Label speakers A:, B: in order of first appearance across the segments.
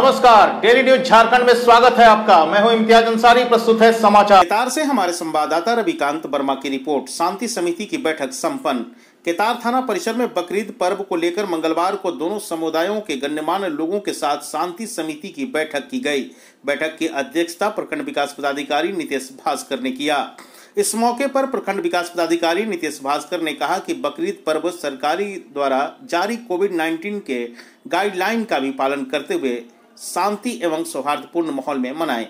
A: नमस्कार daily news Jharkhand में स्वागत है आपका मैं हूं इम्तियाज अंसारी प्रस्तुत है समाचार केतार से हमारे संवाददाता रविकांत वर्मा की रिपोर्ट शांति समिति की बैठक संपन्न केतार थाना परिसर में बकरीद पर्व को लेकर मंगलवार को दोनों समुदायों के गण्यमान्य लोगों के साथ शांति समिति की बैठक की गई बैठक की अध्यक्षता प्रखंड विकास पदाधिकारी नितेश भास्कर ने किया इस मौके पर प्रखंड विकास पदाधिकारी नितेश भास्कर ने कहा कि बकरीद पर्व सरकारी द्वारा जारी कोविड 19 के गाइडलाइन का भी पालन करते हुए शांति एवं सौहार्दपूर्ण माहौल में मनाएं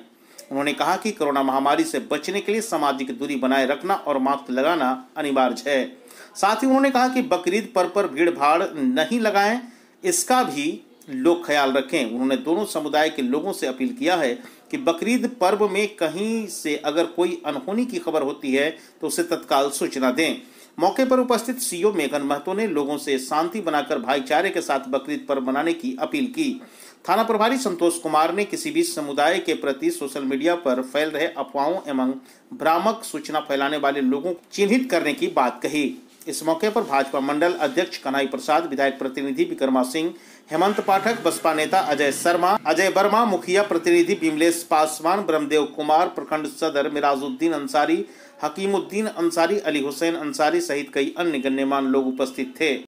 A: उन्होंने कहा कि कोरोना महामारी से बचने के लिए सामाजिक दूरी बनाए रखना और मास्क लगाना अनिवार्य है साथ ही उन्होंने कहा कि बकरीद पर पर भीड़ भाड़ नहीं लगाएं इसका भी लोग ख्याल रखें उन्होंने दोनों समुदाय के लोगों से अपील किया है कि बकरीद पर्व में कहीं से अगर कोई अनहोनी की खबर होती है तो उसे तत्काल सूचना दें मौके पर उपस्थित सीईओ मेघन महतो ने लोगों से शांति बनाकर भाईचारे के साथ बकरीद पर्व मनाने की अपील की थाना प्रभारी संतोष कुमार ने किसी भी समुदाय के प्रति सोशल मीडिया पर फैल रहे अफवाहों एवं भ्रामक सूचना फैलाने वाले लोगों को चिन्हित करने की बात कही इस मौके पर भाजपा मंडल अध्यक्ष कनाई प्रसाद विधायक प्रतिनिधि विक्रमा सिंह हेमंत पाठक बसपा नेता अजय शर्मा अजय वर्मा मुखिया प्रतिनिधि विमलेश पासवान ब्रह्मदेव कुमार प्रखंड सदर मिराजुद्दीन अंसारी हकीमुद्दीन अंसारी अली हुसैन अंसारी सहित कई अन्य गण्यमान लोग उपस्थित थे